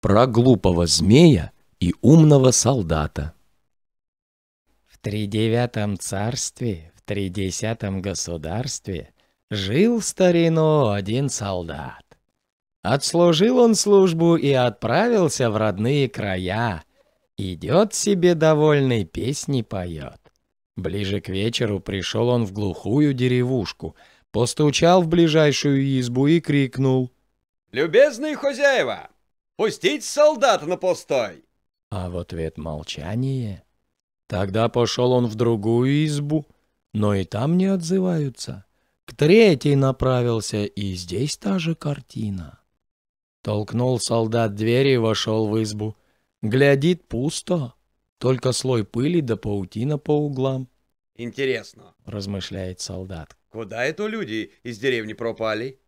про глупого змея и умного солдата. В тридевятом царстве, в тридесятом государстве жил в старину один солдат. Отслужил он службу и отправился в родные края. Идет себе довольный, песни поет. Ближе к вечеру пришел он в глухую деревушку, постучал в ближайшую избу и крикнул. «Любезные хозяева, Пустить солдата на постой!» А в ответ молчание. Тогда пошел он в другую избу, но и там не отзываются. К третьей направился, и здесь та же картина. Толкнул солдат дверь и вошел в избу. Глядит пусто, только слой пыли да паутина по углам. «Интересно», — размышляет солдат. «Куда это люди из деревни пропали?»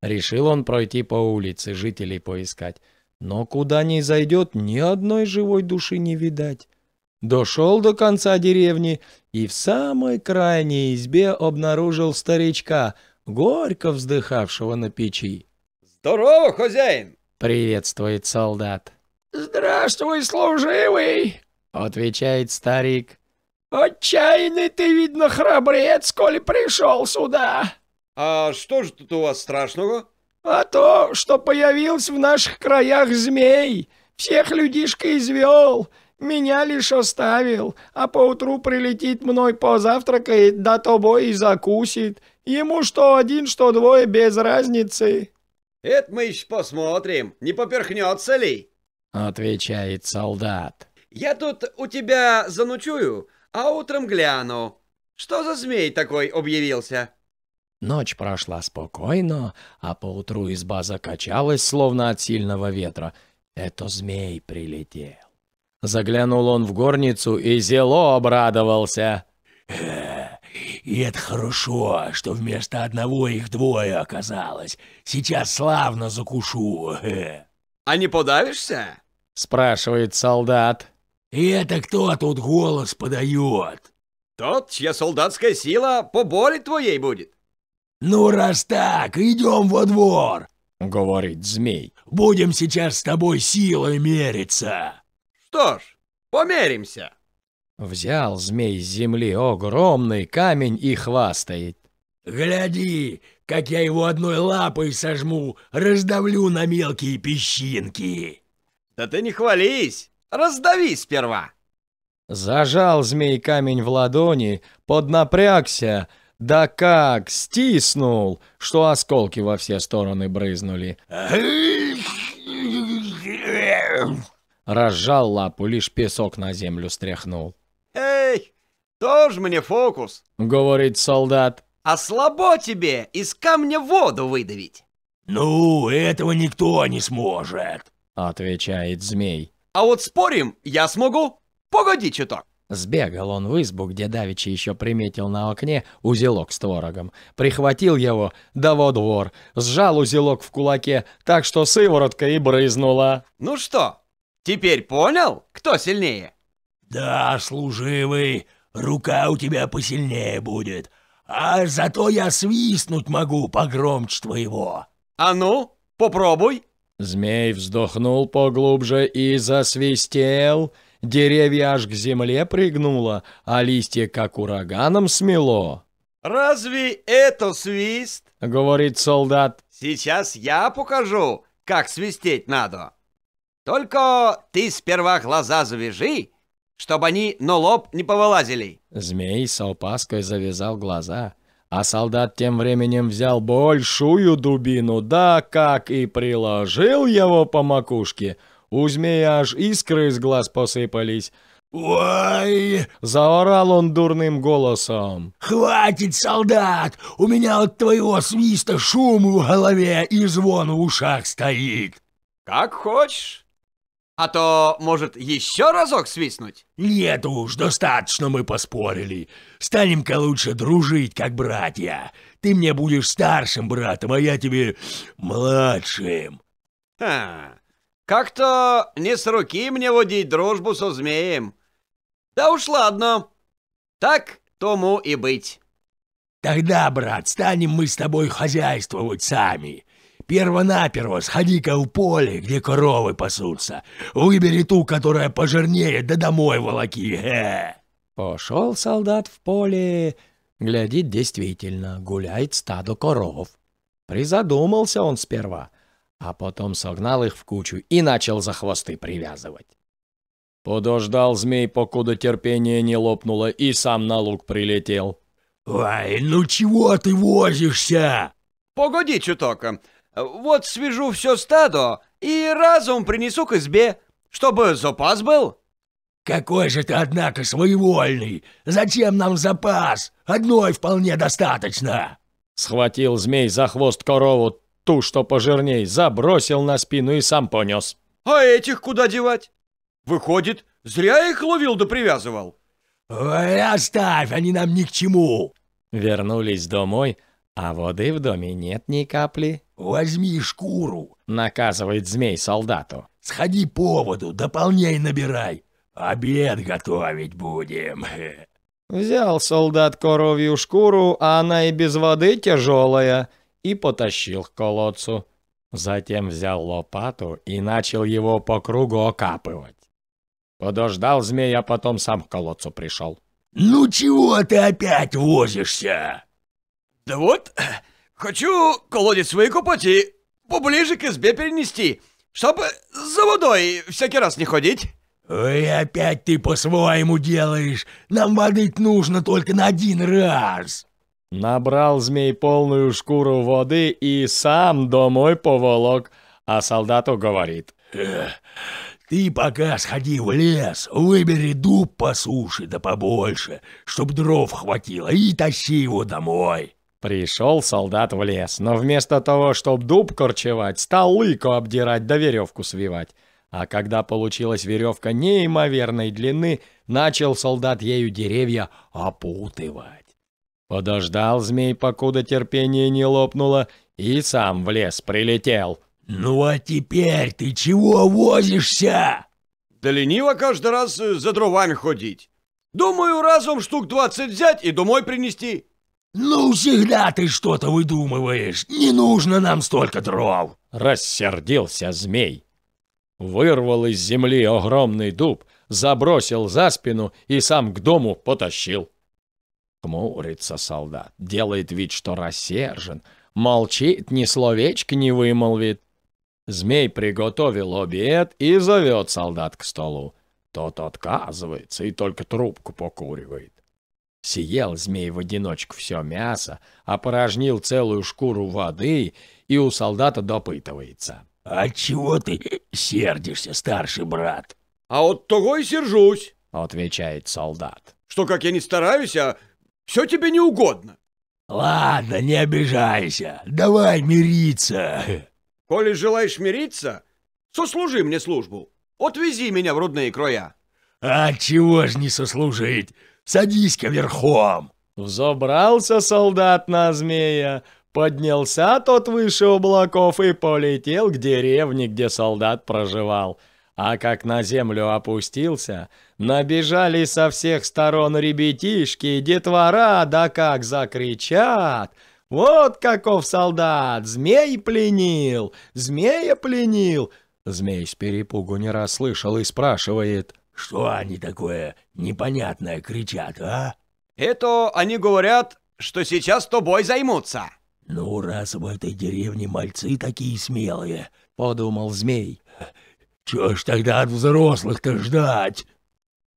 Решил он пройти по улице, жителей поискать но куда ни зайдет, ни одной живой души не видать. Дошел до конца деревни и в самой крайней избе обнаружил старичка, горько вздыхавшего на печи. «Здорово, хозяин!» — приветствует солдат. «Здравствуй, служивый!» — отвечает старик. «Отчаянный ты, видно, храбрец, коли пришел сюда!» «А что же тут у вас страшного?» А то, что появился в наших краях змей, всех людишка извел, меня лишь оставил, а поутру прилетит мной позавтракает, да тобой и закусит. Ему что один, что двое, без разницы». «Это мы еще посмотрим, не поперхнется ли?» — отвечает солдат. «Я тут у тебя заночую, а утром гляну. Что за змей такой объявился?» Ночь прошла спокойно, а поутру изба закачалась, словно от сильного ветра. Это змей прилетел. Заглянул он в горницу и зело обрадовался. Э, и это хорошо, что вместо одного их двое оказалось. Сейчас славно закушу. Э. А не подавишься? Спрашивает солдат. И это кто тут голос подает? Тот, чья солдатская сила поболе твоей будет. «Ну, раз так, идем во двор!» — говорит змей. «Будем сейчас с тобой силой мериться!» «Что ж, померимся!» Взял змей с земли огромный камень и хвастает. «Гляди, как я его одной лапой сожму, раздавлю на мелкие песчинки!» «Да ты не хвались! Раздави сперва!» Зажал змей камень в ладони, поднапрягся — да как стиснул, что осколки во все стороны брызнули. Разжал лапу, лишь песок на землю стряхнул. «Эй, тоже мне фокус!» — говорит солдат. «А слабо тебе из камня воду выдавить!» «Ну, этого никто не сможет!» — отвечает змей. «А вот спорим, я смогу! Погоди чуток!» Сбегал он в избу, где Давичи еще приметил на окне узелок с творогом. Прихватил его, да во двор, сжал узелок в кулаке, так что сыворотка и брызнула. «Ну что, теперь понял, кто сильнее?» «Да, служивый, рука у тебя посильнее будет, а зато я свистнуть могу погромче твоего». «А ну, попробуй!» Змей вздохнул поглубже и засвистел, — Деревья аж к земле пригнуло, а листья как ураганом смело. «Разве это свист?» — говорит солдат. «Сейчас я покажу, как свистеть надо. Только ты сперва глаза завяжи, чтобы они на лоб не повылазили». Змей с опаской завязал глаза, а солдат тем временем взял большую дубину, да как и приложил его по макушке — у змея аж искры из глаз посыпались. «Ой!» — заорал он дурным голосом. «Хватит, солдат! У меня от твоего свиста шум в голове и звон в ушах стоит!» «Как хочешь. А то, может, еще разок свистнуть?» «Нет уж, достаточно мы поспорили. Станем-ка лучше дружить, как братья. Ты мне будешь старшим братом, а я тебе младшим». «Ха!» Как-то не с руки мне водить дружбу со змеем. Да уж ладно. Так тому и быть. Тогда, брат, станем мы с тобой хозяйствовать сами. Первонаперво сходи-ка в поле, где коровы пасутся. Выбери ту, которая пожирнее, да домой волоки. Хе. Пошел солдат в поле. Глядит, действительно, гуляет стадо коров. Призадумался он сперва — а потом согнал их в кучу и начал за хвосты привязывать. Подождал змей, покуда терпение не лопнуло, и сам на лук прилетел. «Ай, ну чего ты возишься?» «Погоди чуток, вот свяжу все стадо и разум принесу к избе, чтобы запас был». «Какой же ты, однако, своевольный! Зачем нам запас? Одной вполне достаточно!» Схватил змей за хвост корову ту, что пожирней, забросил на спину и сам понес. «А этих куда девать? Выходит, зря их ловил да привязывал». «Ой, оставь, они нам ни к чему!» Вернулись домой, а воды в доме нет ни капли. «Возьми шкуру!» — наказывает змей солдату. «Сходи по воду, дополняй, набирай. Обед готовить будем!» Взял солдат коровью шкуру, а она и без воды тяжелая — и потащил к колодцу. Затем взял лопату и начал его по кругу окапывать. Подождал змея, а потом сам к колодцу пришел. «Ну чего ты опять возишься?» «Да вот, хочу колодец выкупать и поближе к избе перенести, чтобы за водой всякий раз не ходить». «Ой, опять ты по-своему делаешь. Нам водить нужно только на один раз». Набрал змей полную шкуру воды и сам домой поволок, а солдату говорит. «Ты пока сходи в лес, выбери дуб по суше да побольше, чтоб дров хватило, и тащи его домой». Пришел солдат в лес, но вместо того, чтобы дуб корчевать, стал лыку обдирать да веревку свивать. А когда получилась веревка неимоверной длины, начал солдат ею деревья опутывать. Подождал змей, покуда терпение не лопнуло, и сам в лес прилетел. «Ну а теперь ты чего возишься?» «Да лениво каждый раз э, за дровами ходить. Думаю, разом штук двадцать взять и домой принести». «Ну, всегда ты что-то выдумываешь. Не нужно нам столько дров!» Рассердился змей. Вырвал из земли огромный дуб, забросил за спину и сам к дому потащил. Хмурится солдат, делает вид, что рассержен, молчит, ни словечки не вымолвит. Змей приготовил обед и зовет солдат к столу. Тот отказывается и только трубку покуривает. Съел змей в одиночку все мясо, опорожнил целую шкуру воды и у солдата допытывается. — А чего ты сердишься, старший брат? — А от того и сержусь, — отвечает солдат, — что как я не стараюсь, а все тебе не угодно. Ладно, не обижайся. Давай мириться. Коли желаешь мириться, сослужи мне службу. Отвези меня в родные кроя. А чего ж не сослужить? Садись-ка верхом. Взобрался солдат на змея, поднялся тот выше облаков и полетел к деревне, где солдат проживал. А как на землю опустился, набежали со всех сторон ребятишки, детвора, да как закричат. Вот каков солдат, змей пленил, змея пленил. Змей с перепугу не расслышал и спрашивает. Что они такое непонятное кричат, а? Это они говорят, что сейчас тобой займутся. Ну, раз в этой деревне мальцы такие смелые, подумал змей. Чего ж тогда от взрослых-то ждать?»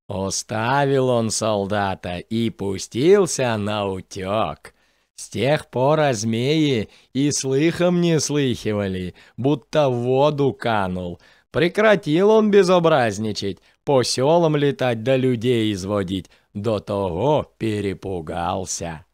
Оставил он солдата и пустился на утек. С тех пор о змеи и слыхом не слыхивали, будто в воду канул. Прекратил он безобразничать, по селам летать да людей изводить, до того перепугался.